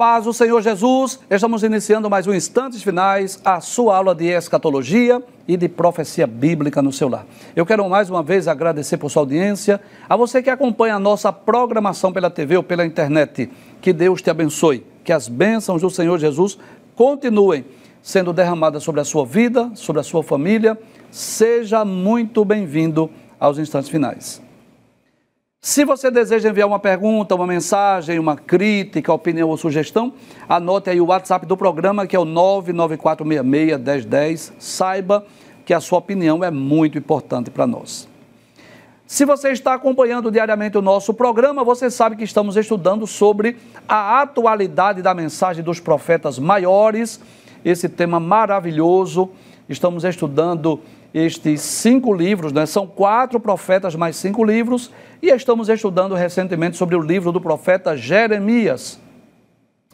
paz do Senhor Jesus, estamos iniciando mais um Instantes Finais, a sua aula de escatologia e de profecia bíblica no seu lar. Eu quero mais uma vez agradecer por sua audiência, a você que acompanha a nossa programação pela TV ou pela internet. Que Deus te abençoe, que as bênçãos do Senhor Jesus continuem sendo derramadas sobre a sua vida, sobre a sua família. Seja muito bem-vindo aos Instantes Finais. Se você deseja enviar uma pergunta, uma mensagem, uma crítica, opinião ou sugestão, anote aí o WhatsApp do programa, que é o 994661010. Saiba que a sua opinião é muito importante para nós. Se você está acompanhando diariamente o nosso programa, você sabe que estamos estudando sobre a atualidade da mensagem dos profetas maiores, esse tema maravilhoso. Estamos estudando estes cinco livros, né? são quatro profetas mais cinco livros e estamos estudando recentemente sobre o livro do profeta Jeremias,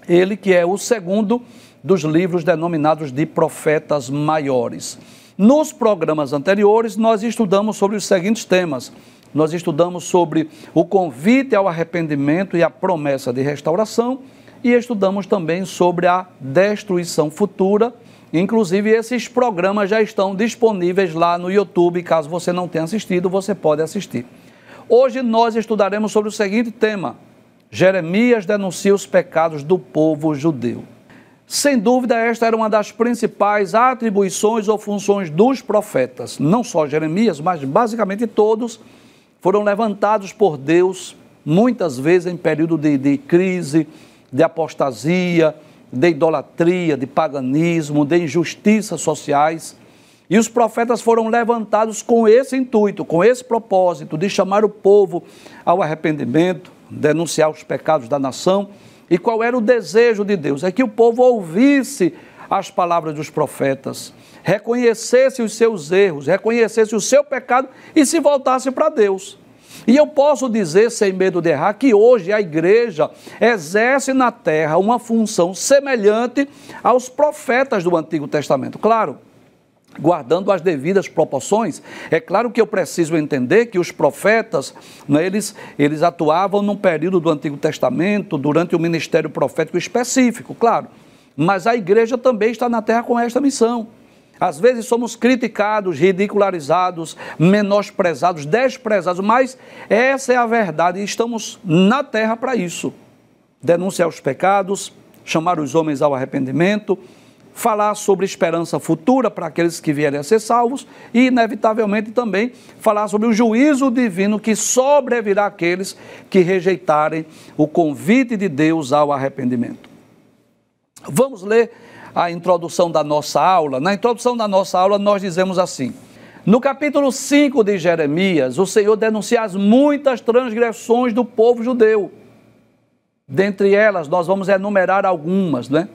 ele que é o segundo dos livros denominados de profetas maiores. Nos programas anteriores, nós estudamos sobre os seguintes temas. Nós estudamos sobre o convite ao arrependimento e a promessa de restauração, e estudamos também sobre a destruição futura. Inclusive, esses programas já estão disponíveis lá no YouTube. Caso você não tenha assistido, você pode assistir. Hoje nós estudaremos sobre o seguinte tema: Jeremias denuncia os pecados do povo judeu. Sem dúvida, esta era uma das principais atribuições ou funções dos profetas. Não só Jeremias, mas basicamente todos foram levantados por Deus, muitas vezes em período de, de crise, de apostasia, de idolatria, de paganismo, de injustiças sociais. E os profetas foram levantados com esse intuito, com esse propósito de chamar o povo ao arrependimento, denunciar os pecados da nação. E qual era o desejo de Deus? É que o povo ouvisse as palavras dos profetas, reconhecesse os seus erros, reconhecesse o seu pecado e se voltasse para Deus. E eu posso dizer, sem medo de errar, que hoje a igreja exerce na terra uma função semelhante aos profetas do Antigo Testamento. Claro, guardando as devidas proporções. É claro que eu preciso entender que os profetas, né, eles, eles atuavam num período do Antigo Testamento, durante o um ministério profético específico, claro. Mas a igreja também está na terra com esta missão. Às vezes somos criticados, ridicularizados, menosprezados, desprezados, mas essa é a verdade e estamos na terra para isso. Denunciar os pecados, chamar os homens ao arrependimento, falar sobre esperança futura para aqueles que vierem a ser salvos e, inevitavelmente, também falar sobre o juízo divino que sobrevirá aqueles que rejeitarem o convite de Deus ao arrependimento. Vamos ler a introdução da nossa aula. Na introdução da nossa aula, nós dizemos assim. No capítulo 5 de Jeremias, o Senhor denuncia as muitas transgressões do povo judeu. Dentre elas, nós vamos enumerar algumas, né?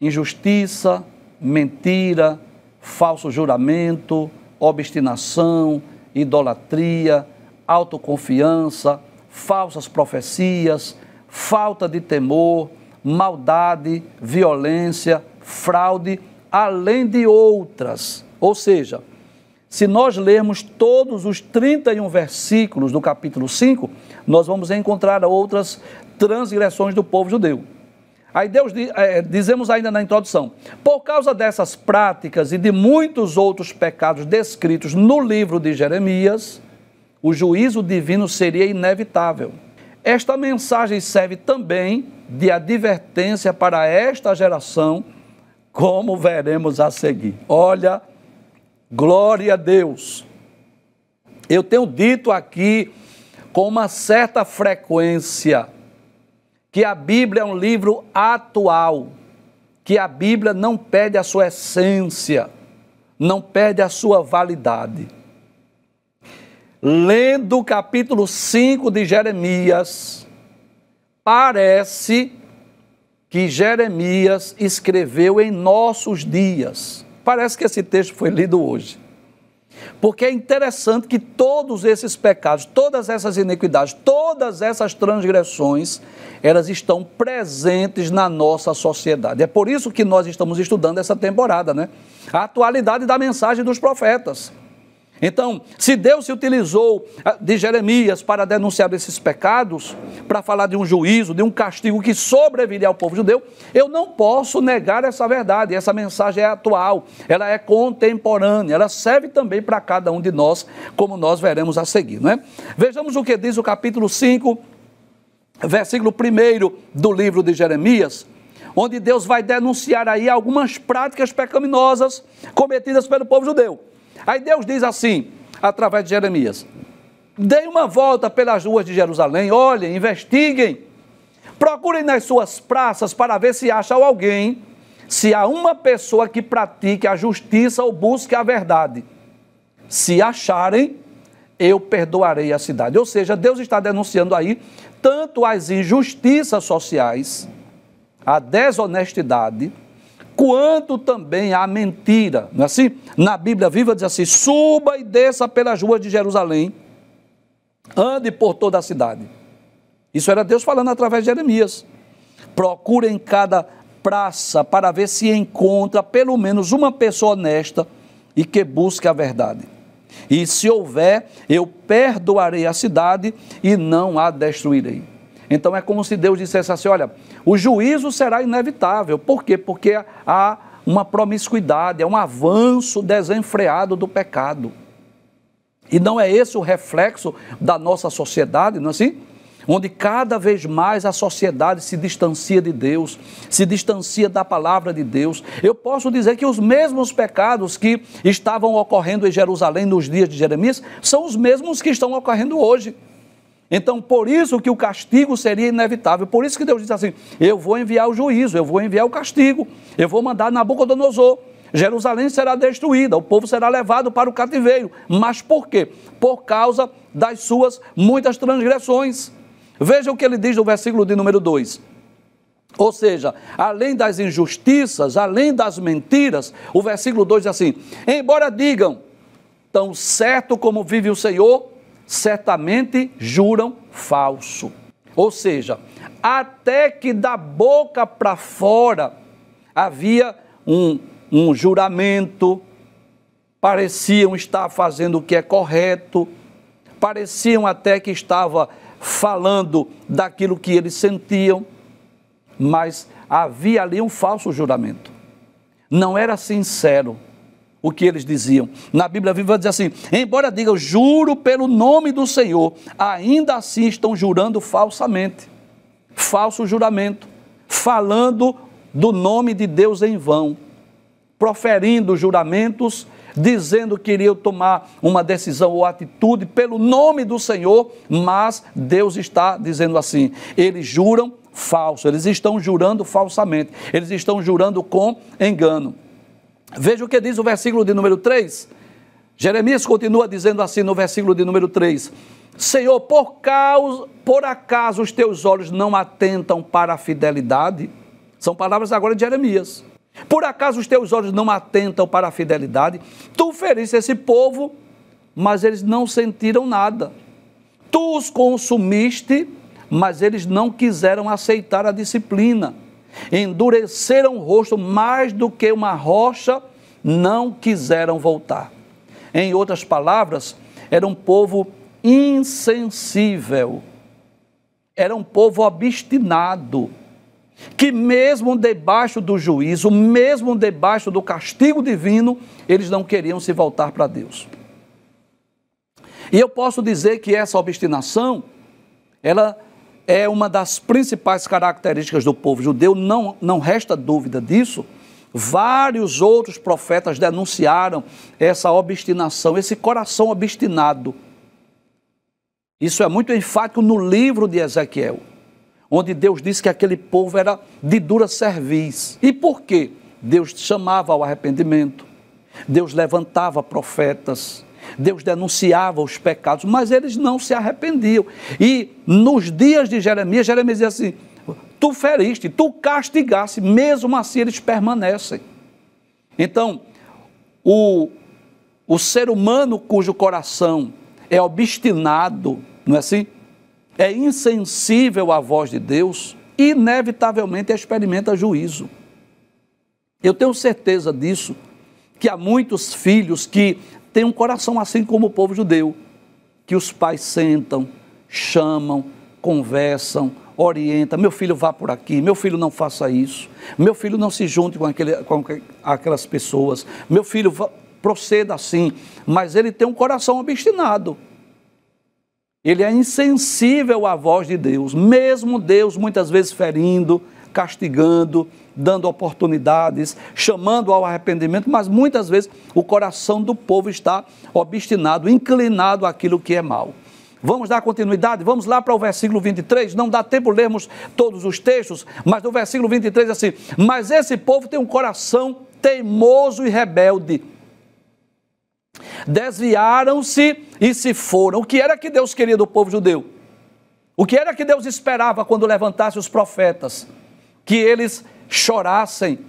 injustiça, mentira, falso juramento, obstinação, idolatria, autoconfiança, falsas profecias, falta de temor, maldade, violência, fraude, além de outras. Ou seja, se nós lermos todos os 31 versículos do capítulo 5, nós vamos encontrar outras transgressões do povo judeu. Aí Deus é, dizemos ainda na introdução: por causa dessas práticas e de muitos outros pecados descritos no livro de Jeremias, o juízo divino seria inevitável. Esta mensagem serve também de advertência para esta geração, como veremos a seguir. Olha, glória a Deus. Eu tenho dito aqui com uma certa frequência que a Bíblia é um livro atual, que a Bíblia não perde a sua essência, não perde a sua validade. Lendo o capítulo 5 de Jeremias, parece que Jeremias escreveu em nossos dias. Parece que esse texto foi lido hoje. Porque é interessante que todos esses pecados, todas essas iniquidades, todas essas transgressões, elas estão presentes na nossa sociedade. É por isso que nós estamos estudando essa temporada, né? A atualidade da mensagem dos profetas. Então, se Deus se utilizou ah, de Jeremias para denunciar esses pecados, para falar de um juízo, de um castigo que sobreviria ao povo judeu, eu não posso negar essa verdade. Essa mensagem é atual, ela é contemporânea, ela serve também para cada um de nós, como nós veremos a seguir. Né? Vejamos o que diz o capítulo 5, versículo 1 do livro de Jeremias onde Deus vai denunciar aí algumas práticas pecaminosas cometidas pelo povo judeu. Aí Deus diz assim, através de Jeremias: deem uma volta pelas ruas de Jerusalém, olhem, investiguem, procurem nas suas praças para ver se acham alguém, se há uma pessoa que pratique a justiça ou busque a verdade. Se acharem, eu perdoarei a cidade. Ou seja, Deus está denunciando aí tanto as injustiças sociais, a desonestidade, quanto também à mentira. Não é assim? Na Bíblia viva diz assim: suba e desça pelas ruas de Jerusalém, ande por toda a cidade. Isso era Deus falando através de Jeremias. Procure em cada praça para ver se encontra pelo menos uma pessoa honesta e que busque a verdade. E se houver, eu perdoarei a cidade e não a destruirei. Então é como se Deus dissesse assim: olha, o juízo será inevitável. Por quê? Porque há uma promiscuidade, é um avanço desenfreado do pecado. E não é esse o reflexo da nossa sociedade, não é assim? Onde cada vez mais a sociedade se distancia de Deus, se distancia da palavra de Deus. Eu posso dizer que os mesmos pecados que estavam ocorrendo em Jerusalém nos dias de Jeremias são os mesmos que estão ocorrendo hoje. Então, por isso que o castigo seria inevitável. Por isso que Deus diz assim: eu vou enviar o juízo, eu vou enviar o castigo, eu vou mandar Nabucodonosor. Jerusalém será destruída, o povo será levado para o cativeiro. Mas por quê? Por causa das suas muitas transgressões. Veja o que ele diz no versículo de número 2. Ou seja, além das injustiças, além das mentiras, o versículo 2 diz assim: Embora digam, tão certo como vive o Senhor, certamente juram falso. Ou seja, até que da boca para fora havia um, um juramento, pareciam estar fazendo o que é correto, pareciam até que estava falando daquilo que eles sentiam, mas havia ali um falso juramento. Não era sincero, o que eles diziam. Na Bíblia Viva diz assim: embora eu juro pelo nome do Senhor, ainda assim estão jurando falsamente. Falso juramento, falando do nome de Deus em vão, proferindo juramentos, dizendo que iriam tomar uma decisão ou atitude pelo nome do Senhor, mas Deus está dizendo assim: eles juram falso, eles estão jurando falsamente, eles estão jurando com engano. Veja o que diz o versículo de número 3. Jeremias continua dizendo assim no versículo de número 3: Senhor, por, causa, por acaso os teus olhos não atentam para a fidelidade? São palavras agora de Jeremias. Por acaso os teus olhos não atentam para a fidelidade? Tu feriste esse povo, mas eles não sentiram nada. Tu os consumiste, mas eles não quiseram aceitar a disciplina endureceram o rosto mais do que uma rocha, não quiseram voltar. Em outras palavras, era um povo insensível, era um povo obstinado, que mesmo debaixo do juízo, mesmo debaixo do castigo divino, eles não queriam se voltar para Deus. E eu posso dizer que essa obstinação, ela é uma das principais características do povo judeu, não, não resta dúvida disso. Vários outros profetas denunciaram essa obstinação, esse coração obstinado. Isso é muito enfático no livro de Ezequiel, onde Deus disse que aquele povo era de dura cerviz. E por quê? Deus chamava ao arrependimento, Deus levantava profetas, Deus denunciava os pecados, mas eles não se arrependiam. E nos dias de Jeremias, Jeremias dizia assim: Tu feriste, tu castigaste, mesmo assim eles permanecem. Então, o, o ser humano cujo coração é obstinado, não é assim? É insensível à voz de Deus, inevitavelmente experimenta juízo. Eu tenho certeza disso, que há muitos filhos que tem um coração assim como o povo judeu, que os pais sentam, chamam, conversam, orientam. Meu filho vá por aqui, meu filho não faça isso, meu filho não se junte com, aquele, com aquelas pessoas, meu filho vá, proceda assim, mas ele tem um coração obstinado. Ele é insensível à voz de Deus, mesmo Deus muitas vezes ferindo, castigando, dando oportunidades, chamando ao arrependimento, mas muitas vezes o coração do povo está obstinado, inclinado àquilo que é mal. Vamos dar continuidade? Vamos lá para o versículo 23. Não dá tempo lermos todos os textos, mas no versículo 23 é assim: Mas esse povo tem um coração teimoso e rebelde. Desviaram-se e se foram. O que era que Deus queria do povo judeu? O que era que Deus esperava quando levantasse os profetas? que eles chorassem,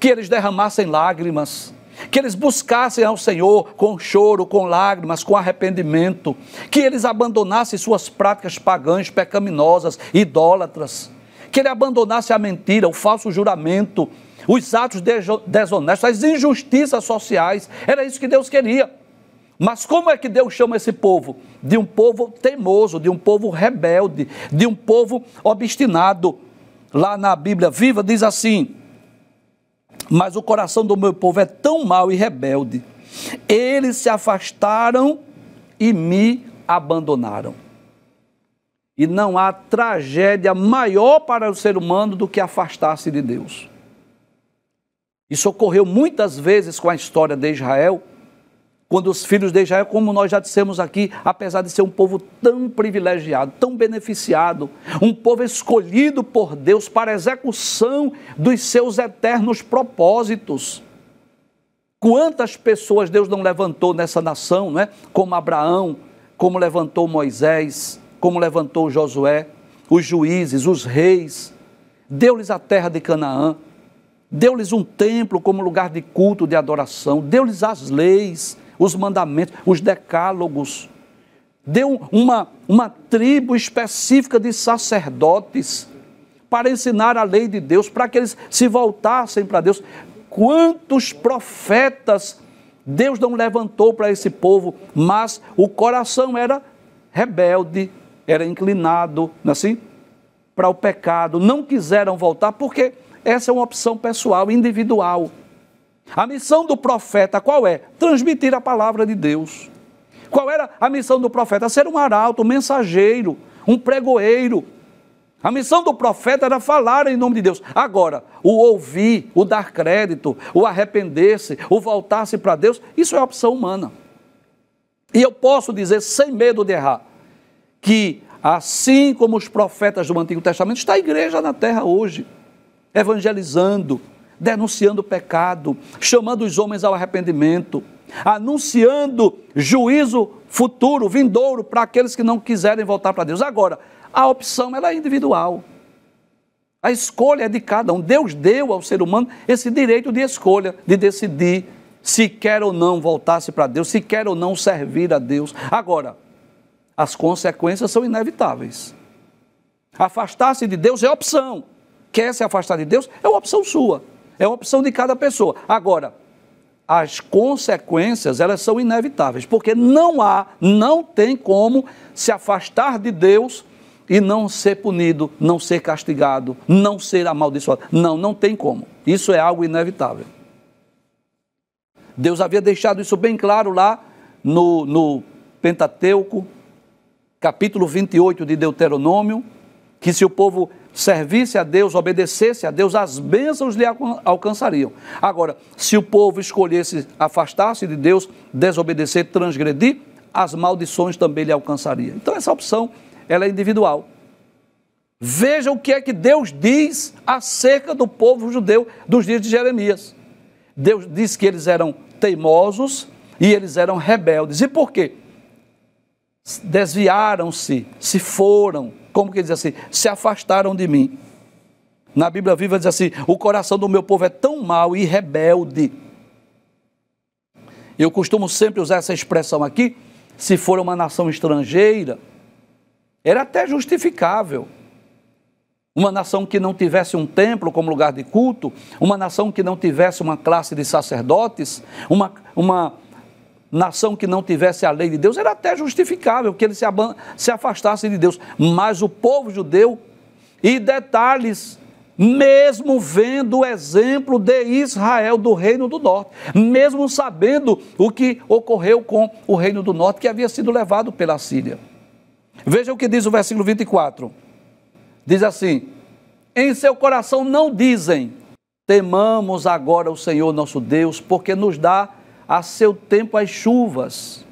que eles derramassem lágrimas, que eles buscassem ao Senhor com choro, com lágrimas, com arrependimento, que eles abandonassem suas práticas pagãs, pecaminosas, idólatras, que ele abandonasse a mentira, o falso juramento, os atos desonestos, as injustiças sociais. Era isso que Deus queria. Mas como é que Deus chama esse povo? De um povo teimoso, de um povo rebelde, de um povo obstinado lá na Bíblia Viva, diz assim: Mas o coração do meu povo é tão mau e rebelde, eles se afastaram e me abandonaram. E não há tragédia maior para o ser humano do que afastar-se de Deus. Isso ocorreu muitas vezes com a história de Israel quando os filhos de Israel, como nós já dissemos aqui, apesar de ser um povo tão privilegiado, tão beneficiado, um povo escolhido por Deus para a execução dos seus eternos propósitos. Quantas pessoas Deus não levantou nessa nação, não é? Como Abraão, como levantou Moisés, como levantou Josué, os juízes, os reis. Deu-lhes a terra de Canaã, deu-lhes um templo como lugar de culto, de adoração, deu-lhes as leis os mandamentos, os decálogos. Deu uma, uma tribo específica de sacerdotes para ensinar a lei de Deus, para que eles se voltassem para Deus. Quantos profetas Deus não levantou para esse povo, mas o coração era rebelde, era inclinado, não é assim? Para o pecado, não quiseram voltar, porque essa é uma opção pessoal, individual. A missão do profeta qual é? Transmitir a palavra de Deus. Qual era a missão do profeta? Ser um arauto, um mensageiro, um pregoeiro. A missão do profeta era falar em nome de Deus. Agora, o ouvir, o dar crédito, o arrepender-se, o voltar-se para Deus, isso é opção humana. E eu posso dizer, sem medo de errar, que assim como os profetas do Antigo Testamento, está a igreja na terra hoje, evangelizando, denunciando o pecado, chamando os homens ao arrependimento, anunciando juízo futuro, vindouro para aqueles que não quiserem voltar para Deus. Agora, a opção é individual. A escolha é de cada um. Deus deu ao ser humano esse direito de escolha, de decidir se quer ou não voltar-se para Deus, se quer ou não servir a Deus. Agora, as consequências são inevitáveis. Afastar-se de Deus é opção. Quer se afastar de Deus? É uma opção sua. É uma opção de cada pessoa. Agora, as consequências, elas são inevitáveis, porque não há, não tem como se afastar de Deus e não ser punido, não ser castigado, não ser amaldiçoado. Não, não tem como. Isso é algo inevitável. Deus havia deixado isso bem claro lá no, no Pentateuco, capítulo 28 de Deuteronômio, que se o povo servisse a Deus, obedecesse a Deus, as bênçãos lhe alcançariam. Agora, se o povo escolhesse afastar-se de Deus, desobedecer, transgredir, as maldições também lhe alcançariam. Então essa opção, ela é individual. Veja o que é que Deus diz acerca do povo judeu dos dias de Jeremias. Deus diz que eles eram teimosos e eles eram rebeldes. E por quê? Desviaram-se, se foram, como que diz assim, se afastaram de mim. Na Bíblia viva diz assim, o coração do meu povo é tão mau e rebelde. Eu costumo sempre usar essa expressão aqui, se for uma nação estrangeira, era até justificável. Uma nação que não tivesse um templo como lugar de culto, uma nação que não tivesse uma classe de sacerdotes, uma, uma, nação que não tivesse a lei de Deus, era até justificável que eles se, se afastassem de Deus. Mas o povo judeu, e detalhes, mesmo vendo o exemplo de Israel, do Reino do Norte, mesmo sabendo o que ocorreu com o Reino do Norte, que havia sido levado pela Síria. Veja o que diz o versículo 24: diz assim: Em seu coração não dizem, temamos agora o Senhor nosso Deus, porque nos dá a seu tempo as chuvas,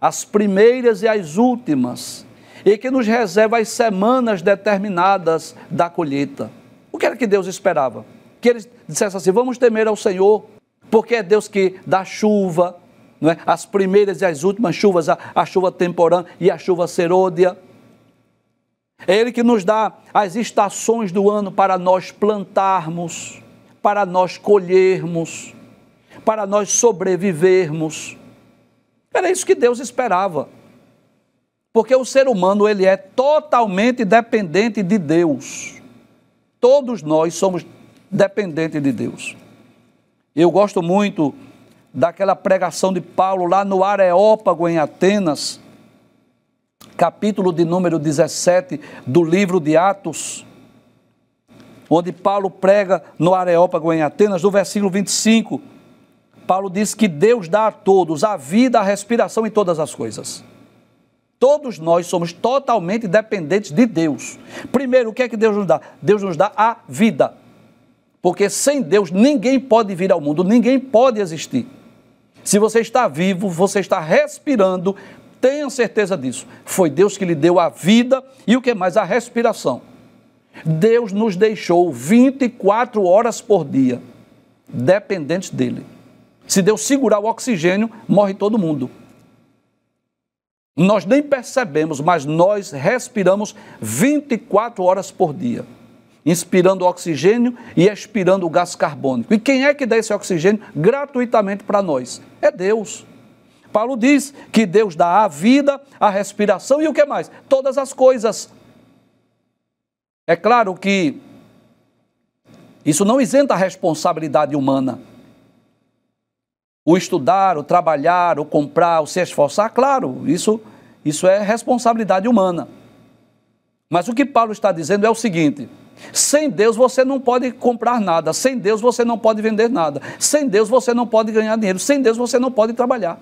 as primeiras e as últimas, e que nos reserva as semanas determinadas da colheita. O que era que Deus esperava? Que eles dissessem assim: vamos temer ao Senhor, porque é Deus que dá chuva, não é? as primeiras e as últimas chuvas, a, a chuva temporã e a chuva serôdia. É Ele que nos dá as estações do ano para nós plantarmos, para nós colhermos para nós sobrevivermos. Era isso que Deus esperava. Porque o ser humano ele é totalmente dependente de Deus. Todos nós somos dependentes de Deus. Eu gosto muito daquela pregação de Paulo lá no Areópago em Atenas, capítulo de número 17 do livro de Atos, onde Paulo prega no Areópago em Atenas, no versículo 25 Paulo diz que Deus dá a todos a vida, a respiração e todas as coisas. Todos nós somos totalmente dependentes de Deus. Primeiro, o que é que Deus nos dá? Deus nos dá a vida. Porque sem Deus ninguém pode vir ao mundo, ninguém pode existir. Se você está vivo, você está respirando, tenha certeza disso. Foi Deus que lhe deu a vida e o que mais? A respiração. Deus nos deixou 24 horas por dia, dependentes dele. Se Deus segurar o oxigênio, morre todo mundo. Nós nem percebemos, mas nós respiramos 24 horas por dia, inspirando oxigênio e expirando o gás carbônico. E quem é que dá esse oxigênio gratuitamente para nós? É Deus. Paulo diz que Deus dá a vida, a respiração e o que mais? Todas as coisas. É claro que isso não isenta a responsabilidade humana o estudar, o trabalhar, o comprar, o se esforçar, claro, isso, isso é responsabilidade humana. Mas o que Paulo está dizendo é o seguinte: sem Deus você não pode comprar nada, sem Deus você não pode vender nada, sem Deus você não pode ganhar dinheiro, sem Deus você não pode trabalhar.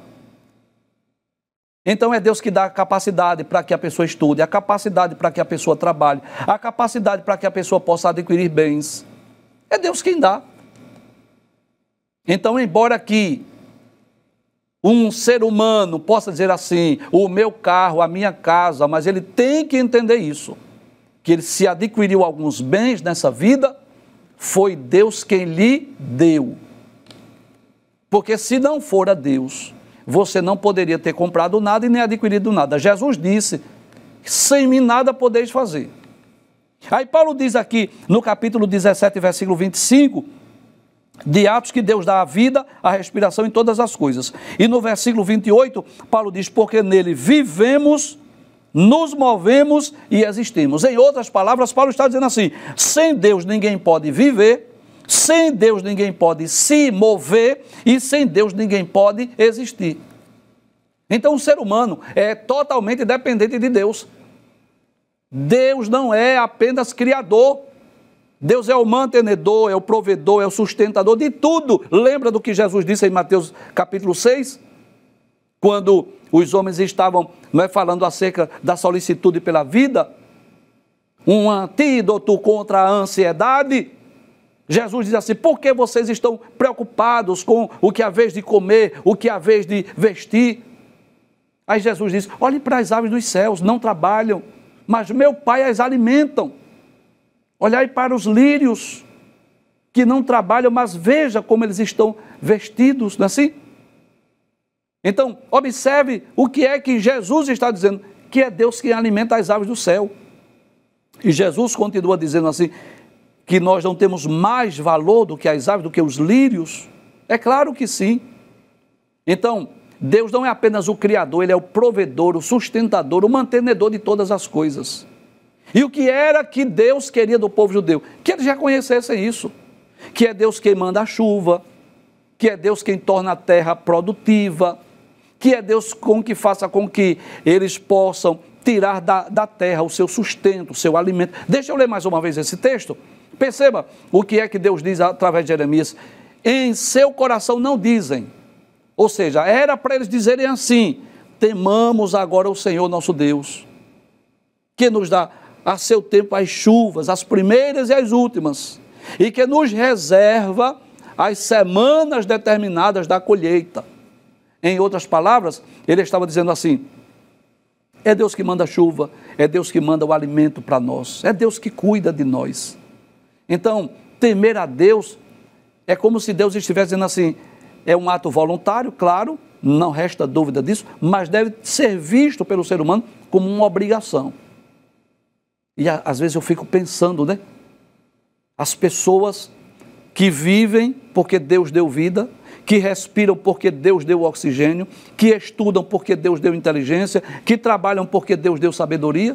Então é Deus que dá a capacidade para que a pessoa estude, a capacidade para que a pessoa trabalhe, a capacidade para que a pessoa possa adquirir bens. É Deus quem dá. Então, embora que um ser humano possa dizer assim: o meu carro, a minha casa, mas ele tem que entender isso, que ele se adquiriu alguns bens nessa vida, foi Deus quem lhe deu. Porque se não fora Deus, você não poderia ter comprado nada e nem adquirido nada. Jesus disse: sem mim nada podeis fazer. Aí Paulo diz aqui no capítulo 17, versículo 25 de Atos que Deus dá a vida, a respiração em todas as coisas. E no versículo 28, Paulo diz: Porque nele vivemos, nos movemos e existimos. Em outras palavras, Paulo está dizendo assim: sem Deus ninguém pode viver. Sem Deus ninguém pode se mover e sem Deus ninguém pode existir. Então o ser humano é totalmente dependente de Deus. Deus não é apenas criador, Deus é o mantenedor, é o provedor, é o sustentador de tudo. Lembra do que Jesus disse em Mateus capítulo 6? Quando os homens estavam não é, falando acerca da solicitude pela vida, um antídoto contra a ansiedade. Jesus diz assim: por que vocês estão preocupados com o que há é vez de comer, o que há é vez de vestir? Aí Jesus diz: olhe para as aves dos céus, não trabalham, mas meu Pai as alimentam. Olhai para os lírios que não trabalham, mas veja como eles estão vestidos, não é assim? Então, observe o que é que Jesus está dizendo, que é Deus que alimenta as aves do céu. E Jesus continua dizendo assim, que nós não temos mais valor do que as aves, do que os lírios. É claro que sim. Então, Deus não é apenas o Criador, Ele é o provedor, o sustentador, o mantenedor de todas as coisas. E o que era que Deus queria do povo judeu? Que eles reconhecessem isso. Que é Deus quem manda a chuva, que é Deus quem torna a terra produtiva, que é Deus com que faça com que eles possam tirar da, da terra o seu sustento, o seu alimento. Deixa eu ler mais uma vez esse texto. Perceba o que é que Deus diz através de Jeremias. Em seu coração não dizem. Ou seja, era para eles dizerem assim: temamos agora o Senhor nosso Deus, que nos dá a seu tempo as chuvas, as primeiras e as últimas, e que nos reserva as semanas determinadas da colheita. Em outras palavras, ele estava dizendo assim: é Deus que manda a chuva, é Deus que manda o alimento para nós, é Deus que cuida de nós. Então, temer a Deus é como se Deus estivesse dizendo assim: é um ato voluntário, claro, não resta dúvida disso, mas deve ser visto pelo ser humano como uma obrigação. E às vezes eu fico pensando, né? As pessoas que vivem porque Deus deu vida, que respiram porque Deus deu oxigênio, que estudam porque Deus deu inteligência, que trabalham porque Deus deu sabedoria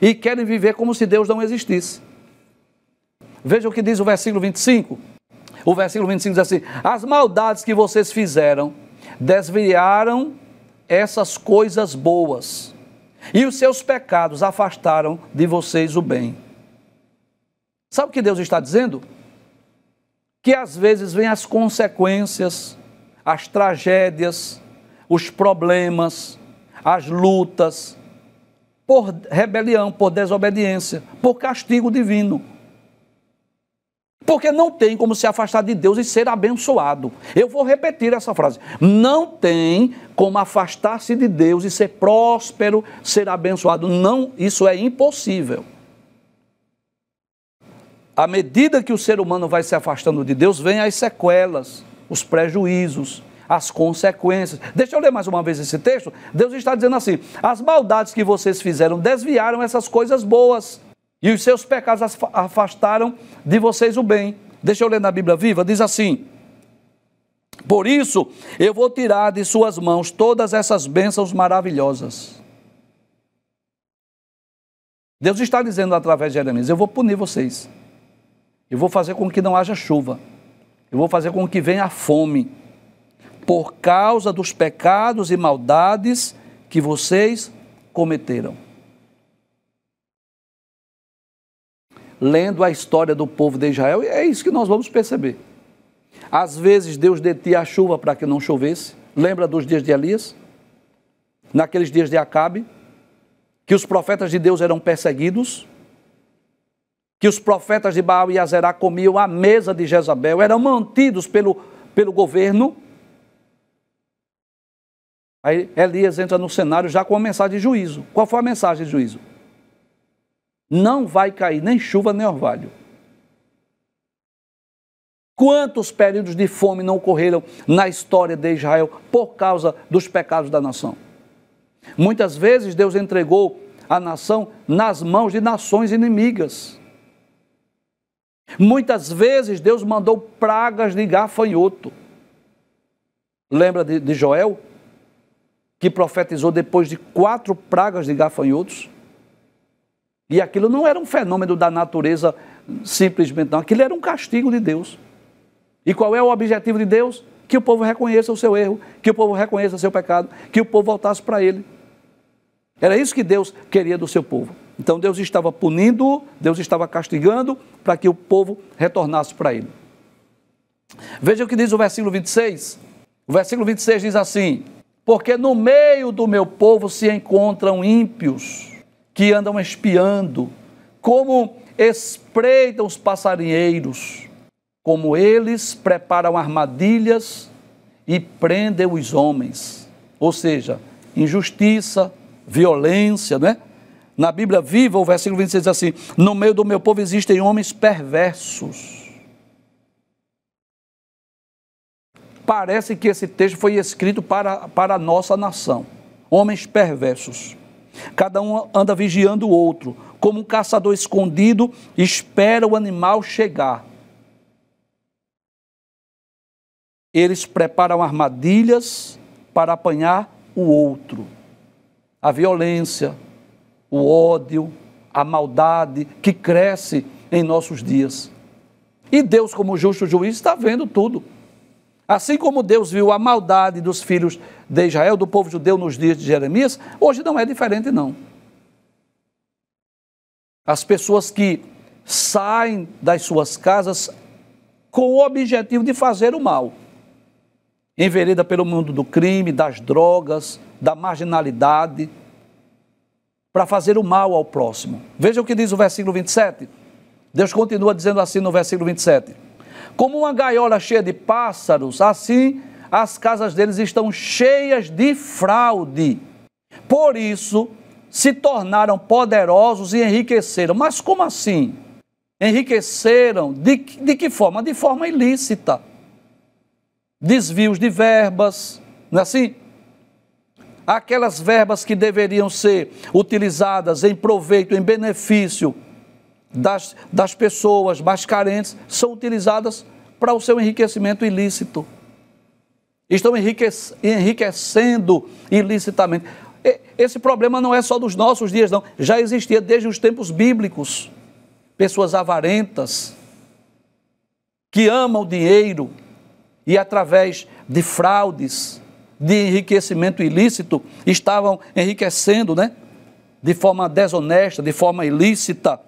e querem viver como se Deus não existisse. Veja o que diz o versículo 25. O versículo 25 diz assim: As maldades que vocês fizeram desviaram essas coisas boas e os seus pecados afastaram de vocês o bem. Sabe o que Deus está dizendo? Que às vezes vêm as consequências, as tragédias, os problemas, as lutas, por rebelião, por desobediência, por castigo divino. Porque não tem como se afastar de Deus e ser abençoado. Eu vou repetir essa frase. Não tem como afastar-se de Deus e ser próspero, ser abençoado. Não, isso é impossível. À medida que o ser humano vai se afastando de Deus, vem as sequelas, os prejuízos, as consequências. Deixa eu ler mais uma vez esse texto. Deus está dizendo assim: as maldades que vocês fizeram desviaram essas coisas boas e os seus pecados afastaram de vocês o bem. Deixa eu ler na Bíblia viva, diz assim: Por isso eu vou tirar de suas mãos todas essas bênçãos maravilhosas. Deus está dizendo através de Jeremias: Eu vou punir vocês. Eu vou fazer com que não haja chuva. Eu vou fazer com que venha fome. Por causa dos pecados e maldades que vocês cometeram. lendo a história do povo de Israel, e é isso que nós vamos perceber. Às vezes Deus detinha a chuva para que não chovesse. Lembra dos dias de Elias? Naqueles dias de Acabe, que os profetas de Deus eram perseguidos, que os profetas de Baal e Azerá comiam à mesa de Jezabel, eram mantidos pelo, pelo governo. Aí Elias entra no cenário já com uma mensagem de juízo. Qual foi a mensagem de juízo? não vai cair nem chuva nem orvalho. Quantos períodos de fome não ocorreram na história de Israel por causa dos pecados da nação? Muitas vezes Deus entregou a nação nas mãos de nações inimigas. Muitas vezes Deus mandou pragas de gafanhoto. Lembra de, de Joel? Que profetizou depois de quatro pragas de gafanhotos? E aquilo não era um fenômeno da natureza simplesmente, não. Aquilo era um castigo de Deus. E qual é o objetivo de Deus? Que o povo reconheça o seu erro, que o povo reconheça o seu pecado, que o povo voltasse para ele. Era isso que Deus queria do seu povo. Então Deus estava punindo, Deus estava castigando para que o povo retornasse para ele. Veja o que diz o versículo 26. O versículo 26 diz assim: Porque no meio do meu povo se encontram ímpios que andam espiando, como espreitam os passarinheiros, como eles preparam armadilhas e prendem os homens. Ou seja, injustiça, violência, né? Na Bíblia viva, o versículo 26 diz assim: No meio do meu povo existem homens perversos. Parece que esse texto foi escrito para, para a nossa nação. Homens perversos. Cada um anda vigiando o outro, como um caçador escondido espera o animal chegar. Eles preparam armadilhas para apanhar o outro. A violência, o ódio, a maldade que cresce em nossos dias. E Deus, como justo juiz, está vendo tudo. Assim como Deus viu a maldade dos filhos de Israel, do povo judeu nos dias de Jeremias, hoje não é diferente, não. As pessoas que saem das suas casas com o objetivo de fazer o mal. Envereda pelo mundo do crime, das drogas, da marginalidade, para fazer o mal ao próximo. Veja o que diz o versículo 27. Deus continua dizendo assim no versículo 27. Como uma gaiola cheia de pássaros, assim as casas deles estão cheias de fraude. Por isso se tornaram poderosos e enriqueceram. Mas como assim? Enriqueceram de, de que forma? De forma ilícita. Desvios de verbas, não é assim? Aquelas verbas que deveriam ser utilizadas em proveito, em benefício das, das pessoas mais carentes são utilizadas para o seu enriquecimento ilícito. Estão enriquecendo ilicitamente. Esse problema não é só dos nossos dias, não. Já existia desde os tempos bíblicos. Pessoas avarentas, que amam dinheiro e, através de fraudes, de enriquecimento ilícito, estavam enriquecendo, né? De forma desonesta, de forma ilícita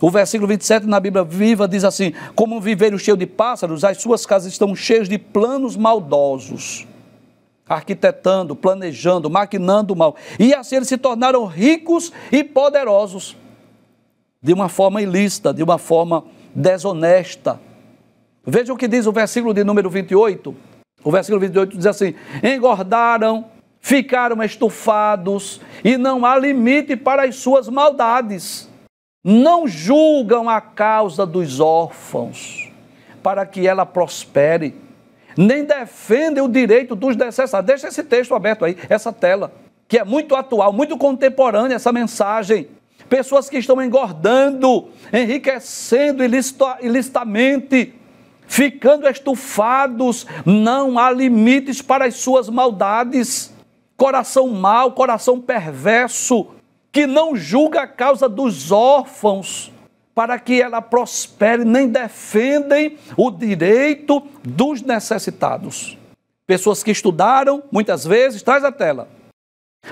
o versículo 27 na Bíblia Viva diz assim: Como um viveiro cheio de pássaros, as suas casas estão cheias de planos maldosos, arquitetando, planejando, maquinando o mal. E assim eles se tornaram ricos e poderosos, de uma forma ilícita, de uma forma desonesta. Veja o que diz o versículo de número 28. O versículo 28 diz assim: Engordaram, ficaram estufados, e não há limite para as suas maldades não julgam a causa dos órfãos, para que ela prospere, nem defendem o direito dos necessitados. Deixa esse texto aberto aí, essa tela, que é muito atual, muito contemporânea essa mensagem. Pessoas que estão engordando, enriquecendo ilicitamente, ficando estufados, não há limites para as suas maldades. Coração mau, coração perverso, que não julga a causa dos órfãos para que ela prospere, nem defendem o direito dos necessitados. Pessoas que estudaram, muitas vezes, traz a tela,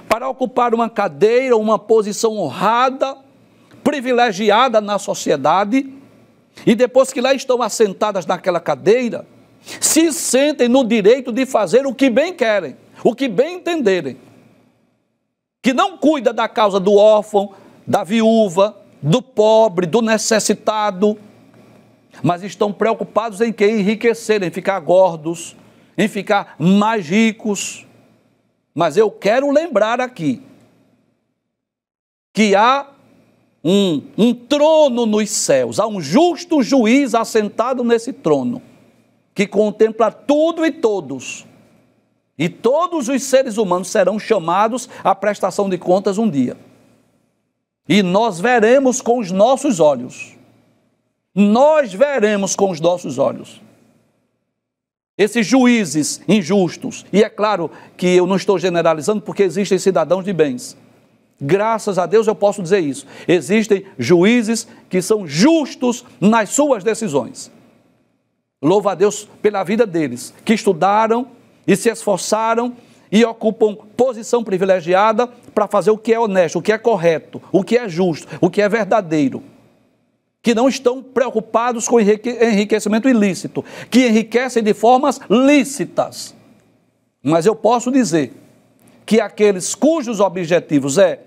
para ocupar uma cadeira, uma posição honrada, privilegiada na sociedade, e depois que lá estão assentadas naquela cadeira, se sentem no direito de fazer o que bem querem, o que bem entenderem que não cuida da causa do órfão, da viúva, do pobre, do necessitado, mas estão preocupados em que enriquecerem, ficar gordos, em ficar mais ricos. Mas eu quero lembrar aqui que há um, um trono nos céus, há um justo juiz assentado nesse trono, que contempla tudo e todos. E todos os seres humanos serão chamados à prestação de contas um dia. E nós veremos com os nossos olhos. Nós veremos com os nossos olhos. Esses juízes injustos, e é claro que eu não estou generalizando porque existem cidadãos de bens. Graças a Deus eu posso dizer isso. Existem juízes que são justos nas suas decisões. Louva a Deus pela vida deles, que estudaram, e se esforçaram e ocupam posição privilegiada para fazer o que é honesto, o que é correto, o que é justo, o que é verdadeiro. Que não estão preocupados com enriquecimento ilícito, que enriquecem de formas lícitas. Mas eu posso dizer que aqueles cujos objetivos é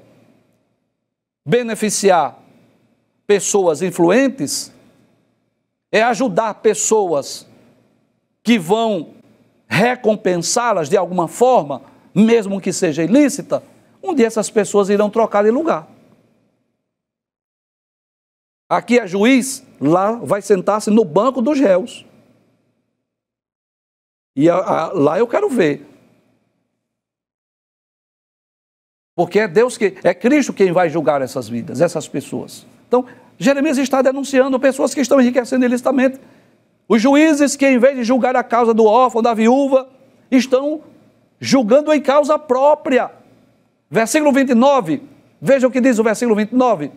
beneficiar pessoas influentes, é ajudar pessoas que vão recompensá-las de alguma forma, mesmo que seja ilícita, um dia essas pessoas irão trocar de lugar. Aqui é juiz, lá vai sentar-se no banco dos réus. E a, a, lá eu quero ver. Porque é Deus que é Cristo quem vai julgar essas vidas, essas pessoas. Então, Jeremias está denunciando pessoas que estão enriquecendo ilicitamente os juízes que, em vez de julgar a causa do órfão, da viúva, estão julgando em causa própria. Versículo 29. Veja o que diz o versículo 29.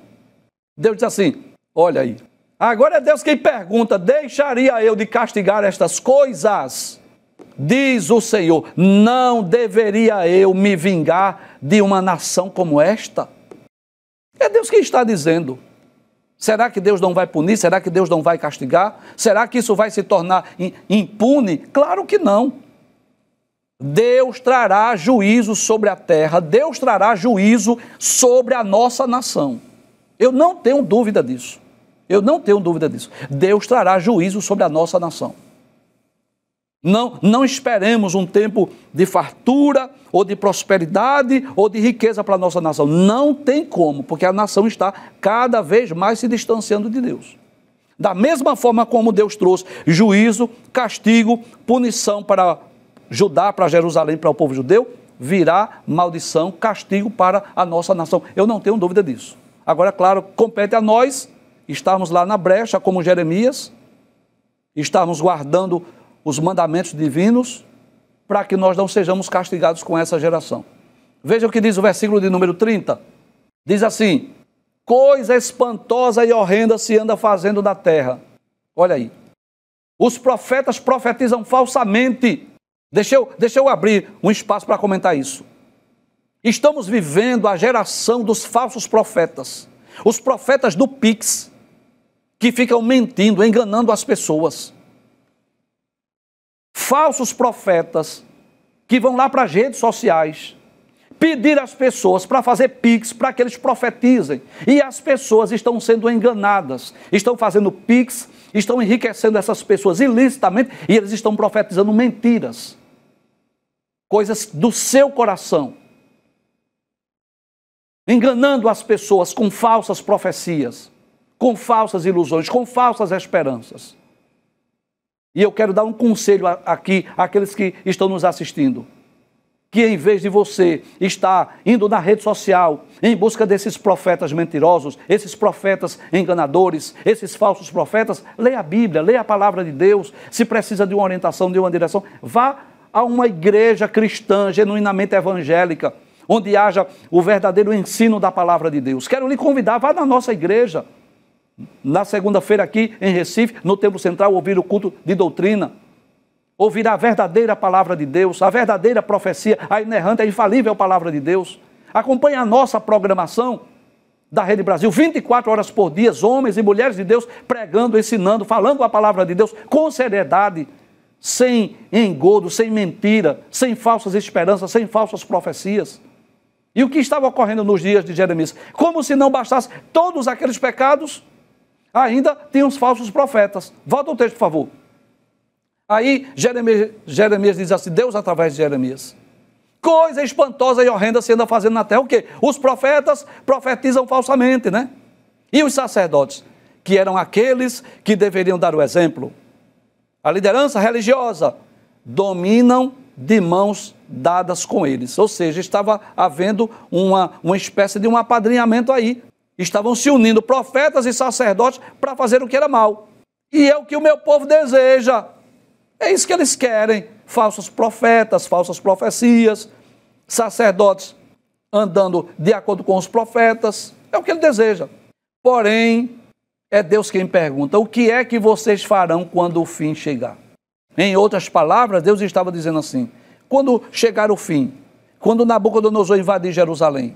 Deus diz assim: Olha aí. Agora é Deus quem pergunta: Deixaria eu de castigar estas coisas? Diz o Senhor: Não deveria eu me vingar de uma nação como esta? É Deus quem está dizendo. Será que Deus não vai punir? Será que Deus não vai castigar? Será que isso vai se tornar impune? Claro que não. Deus trará juízo sobre a terra, Deus trará juízo sobre a nossa nação. Eu não tenho dúvida disso. Eu não tenho dúvida disso. Deus trará juízo sobre a nossa nação. Não, não esperemos um tempo de fartura ou de prosperidade ou de riqueza para a nossa nação. Não tem como, porque a nação está cada vez mais se distanciando de Deus. Da mesma forma como Deus trouxe juízo, castigo, punição para Judá, para Jerusalém, para o povo judeu, virá maldição, castigo para a nossa nação. Eu não tenho dúvida disso. Agora, claro, compete a nós estarmos lá na brecha, como Jeremias, estarmos guardando os mandamentos divinos para que nós não sejamos castigados com essa geração. Veja o que diz o versículo de número 30. Diz assim: Coisa espantosa e horrenda se anda fazendo na terra. Olha aí. Os profetas profetizam falsamente. Deixa eu, deixa eu abrir um espaço para comentar isso. Estamos vivendo a geração dos falsos profetas. Os profetas do Pix, que ficam mentindo, enganando as pessoas falsos profetas que vão lá para as redes sociais pedir às pessoas para fazer pix para que eles profetizem. E as pessoas estão sendo enganadas, estão fazendo pix, estão enriquecendo essas pessoas ilicitamente e eles estão profetizando mentiras. Coisas do seu coração. Enganando as pessoas com falsas profecias, com falsas ilusões, com falsas esperanças. E eu quero dar um conselho aqui àqueles que estão nos assistindo. Que em vez de você estar indo na rede social em busca desses profetas mentirosos, esses profetas enganadores, esses falsos profetas, leia a Bíblia, leia a palavra de Deus. Se precisa de uma orientação, de uma direção, vá a uma igreja cristã genuinamente evangélica, onde haja o verdadeiro ensino da palavra de Deus. Quero lhe convidar, vá na nossa igreja na segunda-feira aqui em Recife, no Templo Central, ouvir o culto de doutrina. Ouvir a verdadeira palavra de Deus, a verdadeira profecia, a inerrante, a infalível palavra de Deus. Acompanhe a nossa programação da Rede Brasil, 24 horas por dia, homens e mulheres de Deus pregando, ensinando, falando a palavra de Deus com seriedade, sem engodo, sem mentira, sem falsas esperanças, sem falsas profecias. E o que estava ocorrendo nos dias de Jeremias? Como se não bastasse todos aqueles pecados, Ainda tem os falsos profetas. Volta o texto, por favor. Aí Jeremias, Jeremias diz assim: Deus através de Jeremias. Coisa espantosa e horrenda se anda fazendo na terra. O quê? Os profetas profetizam falsamente, né? E os sacerdotes, que eram aqueles que deveriam dar o exemplo. A liderança religiosa dominam de mãos dadas com eles. Ou seja, estava havendo uma, uma espécie de um apadrinhamento aí Estavam se unindo profetas e sacerdotes para fazer o que era mal. E é o que o meu povo deseja. É isso que eles querem. Falsos profetas, falsas profecias, sacerdotes andando de acordo com os profetas. É o que ele deseja. Porém, é Deus quem pergunta: o que é que vocês farão quando o fim chegar? Em outras palavras, Deus estava dizendo assim: quando chegar o fim, quando Nabucodonosor invadir Jerusalém,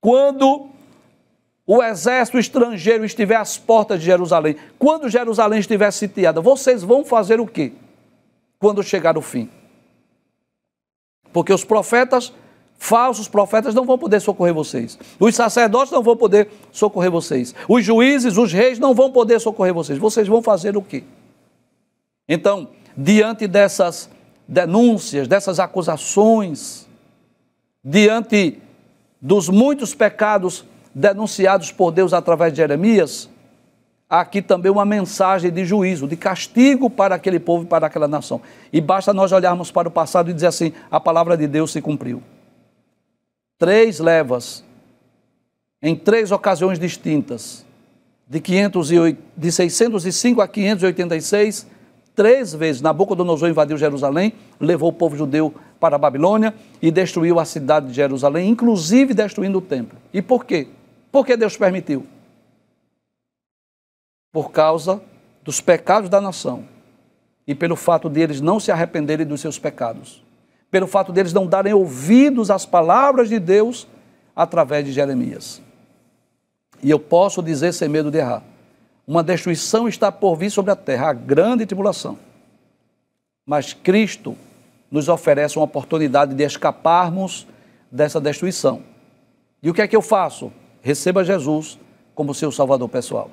quando o exército estrangeiro estiver às portas de Jerusalém, quando Jerusalém estiver sitiada, vocês vão fazer o quê? Quando chegar o fim. Porque os profetas, falsos profetas, não vão poder socorrer vocês. Os sacerdotes não vão poder socorrer vocês. Os juízes, os reis não vão poder socorrer vocês. Vocês vão fazer o quê? Então, diante dessas denúncias, dessas acusações, diante dos muitos pecados denunciados por Deus através de Jeremias, há aqui também uma mensagem de juízo, de castigo para aquele povo e para aquela nação. E basta nós olharmos para o passado e dizer assim: a palavra de Deus se cumpriu. Três levas, em três ocasiões distintas, de, 508, de 605 a 586, três vezes Nabucodonosor invadiu Jerusalém, levou o povo judeu para a Babilônia e destruiu a cidade de Jerusalém, inclusive destruindo o templo. E por quê? Por que Deus permitiu? Por causa dos pecados da nação e pelo fato deles não se arrependerem dos seus pecados, pelo fato deles não darem ouvidos às palavras de Deus através de Jeremias. E eu posso dizer sem medo de errar: uma destruição está por vir sobre a terra, a grande tribulação. Mas Cristo nos oferece uma oportunidade de escaparmos dessa destruição. E o que é que eu faço? Receba Jesus como seu Salvador pessoal.